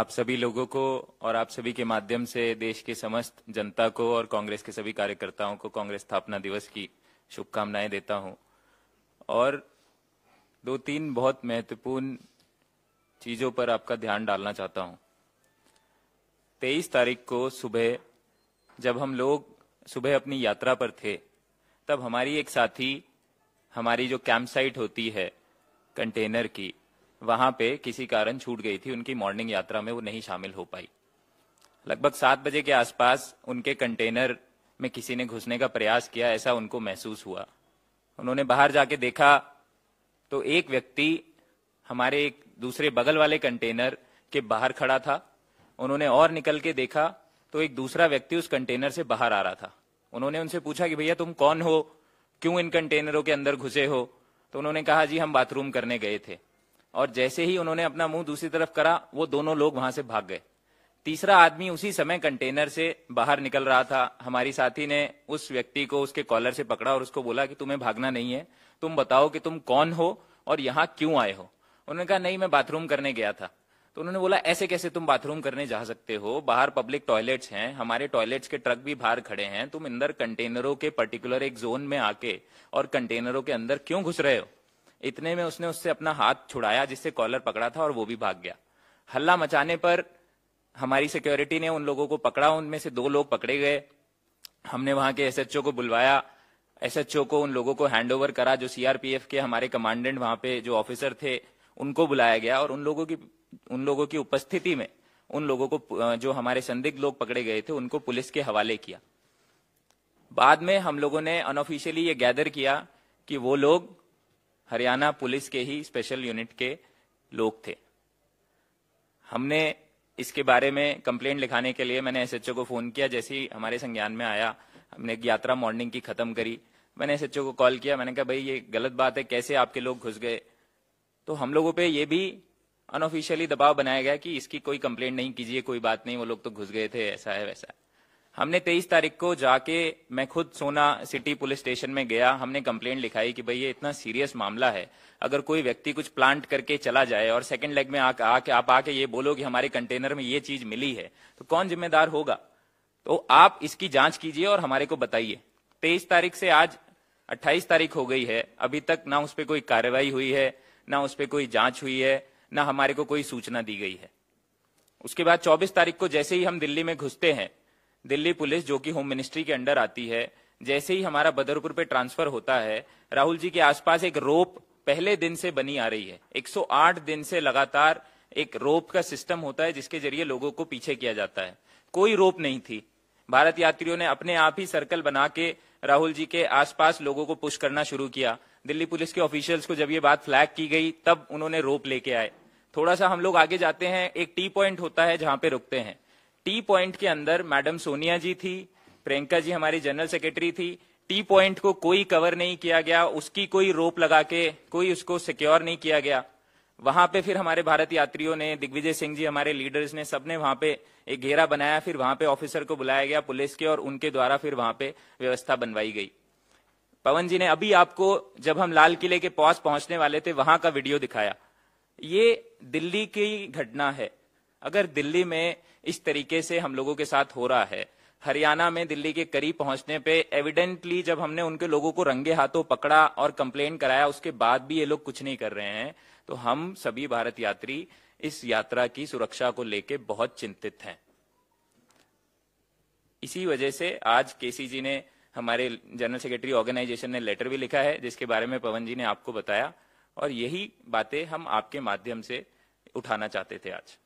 आप सभी लोगों को और आप सभी के माध्यम से देश के समस्त जनता को और कांग्रेस के सभी कार्यकर्ताओं को कांग्रेस स्थापना दिवस की शुभकामनाएं देता हूं और दो तीन बहुत महत्वपूर्ण चीजों पर आपका ध्यान डालना चाहता हूं तेईस तारीख को सुबह जब हम लोग सुबह अपनी यात्रा पर थे तब हमारी एक साथी हमारी जो कैंप साइट होती है कंटेनर की वहां पे किसी कारण छूट गई थी उनकी मॉर्निंग यात्रा में वो नहीं शामिल हो पाई लगभग सात बजे के आसपास उनके कंटेनर में किसी ने घुसने का प्रयास किया ऐसा उनको महसूस हुआ उन्होंने बाहर जाके देखा तो एक व्यक्ति हमारे एक दूसरे बगल वाले कंटेनर के बाहर खड़ा था उन्होंने और निकल के देखा तो एक दूसरा व्यक्ति उस कंटेनर से बाहर आ रहा था उन्होंने उनसे पूछा कि भैया तुम कौन हो क्यों इन कंटेनरों के अंदर घुसे हो तो उन्होंने कहा जी हम बाथरूम करने गए थे और जैसे ही उन्होंने अपना मुंह दूसरी तरफ करा वो दोनों लोग वहां से भाग गए तीसरा आदमी उसी समय कंटेनर से बाहर निकल रहा था हमारी साथी ने उस व्यक्ति को उसके कॉलर से पकड़ा और उसको बोला कि तुम्हें भागना नहीं है तुम बताओ कि तुम कौन हो और यहाँ क्यों आए हो उन्होंने कहा नहीं मैं बाथरूम करने गया था तो उन्होंने बोला ऐसे कैसे तुम बाथरूम करने जा सकते हो बाहर पब्लिक टॉयलेट्स हैं हमारे टॉयलेट्स के ट्रक भी बाहर खड़े हैं तुम अंदर कंटेनरों के पर्टिकुलर एक जोन में आके और कंटेनरों के अंदर क्यों घुस रहे हो इतने में उसने उससे अपना हाथ छुड़ाया जिससे कॉलर पकड़ा था और वो भी भाग गया हल्ला मचाने पर हमारी सिक्योरिटी ने उन लोगों को पकड़ा उनमें से दो लोग पकड़े गए हमने वहां के एसएचओ को बुलवाया एसएचओ को उन लोगों को हैंडओवर करा जो सीआरपीएफ के हमारे कमांडेंट वहां पे जो ऑफिसर थे उनको बुलाया गया और उन लोगों की उन लोगों की उपस्थिति में उन लोगों को जो हमारे संदिग्ध लोग पकड़े गए थे उनको पुलिस के हवाले किया बाद में हम लोगों ने अनऑफिशियली ये गैदर किया कि वो लोग हरियाणा पुलिस के ही स्पेशल यूनिट के लोग थे हमने इसके बारे में कंप्लेंट लिखाने के लिए मैंने एसएचओ को फोन किया जैसे ही हमारे संज्ञान में आया हमने एक यात्रा मॉर्निंग की खत्म करी मैंने एसएचओ को कॉल किया मैंने कहा भाई ये गलत बात है कैसे आपके लोग घुस गए तो हम लोगों पे ये भी अनऑफिशियली दबाव बनाया गया कि इसकी कोई कंप्लेंट नहीं कीजिए कोई बात नहीं वो लोग तो घुस गए थे ऐसा है वैसा है हमने 23 तारीख को जाके मैं खुद सोना सिटी पुलिस स्टेशन में गया हमने कंप्लेंट लिखाई कि भाई ये इतना सीरियस मामला है अगर कोई व्यक्ति कुछ प्लांट करके चला जाए और सेकंड लेग में आके आ, आप आके ये बोलो कि हमारे कंटेनर में ये चीज मिली है तो कौन जिम्मेदार होगा तो आप इसकी जांच कीजिए और हमारे को बताइए तेईस तारीख से आज अट्ठाईस तारीख हो गई है अभी तक ना उस पर कोई कार्रवाई हुई है ना उस पर कोई जांच हुई है ना हमारे को कोई सूचना दी गई है उसके बाद 24 तारीख को जैसे ही हम दिल्ली में घुसते हैं दिल्ली पुलिस जो कि होम मिनिस्ट्री के अंडर आती है जैसे ही हमारा बदरपुर पे ट्रांसफर होता है राहुल जी के आसपास एक रोप पहले दिन से बनी आ रही है 108 दिन से लगातार एक रोप का सिस्टम होता है जिसके जरिए लोगों को पीछे किया जाता है कोई रोप नहीं थी भारत यात्रियों ने अपने आप ही सर्कल बना के राहुल जी के आसपास लोगों को पुश करना शुरू किया दिल्ली पुलिस के ऑफिशियल्स को जब ये बात फ्लैग की गई तब उन्होंने रोप लेके आए थोड़ा सा हम लोग आगे जाते हैं एक टी पॉइंट होता है जहां पे रुकते हैं टी पॉइंट के अंदर मैडम सोनिया जी थी प्रियंका जी हमारी जनरल सेक्रेटरी थी टी पॉइंट को कोई कवर नहीं किया गया उसकी कोई रोप लगा के कोई उसको सिक्योर नहीं किया गया वहां पे फिर हमारे भारत यात्रियों ने दिग्विजय सिंह जी हमारे लीडर्स ने सबने वहां पे एक घेरा बनाया फिर वहां पे ऑफिसर को बुलाया गया पुलिस के और उनके द्वारा फिर वहां पे व्यवस्था बनवाई गई पवन जी ने अभी आपको जब हम लाल किले के पास पहुंचने वाले थे वहां का वीडियो दिखाया ये दिल्ली की घटना है अगर दिल्ली में इस तरीके से हम लोगों के साथ हो रहा है हरियाणा में दिल्ली के करीब पहुंचने पे एविडेंटली जब हमने उनके लोगों को रंगे हाथों पकड़ा और कंप्लेन कराया उसके बाद भी ये लोग कुछ नहीं कर रहे हैं तो हम सभी भारत यात्री इस यात्रा की सुरक्षा को लेके बहुत चिंतित हैं इसी वजह से आज जी ने हमारे जनरल सेक्रेटरी ऑर्गेनाइजेशन ने लेटर भी लिखा है जिसके बारे में पवन जी ने आपको बताया और यही बातें हम आपके माध्यम से उठाना चाहते थे आज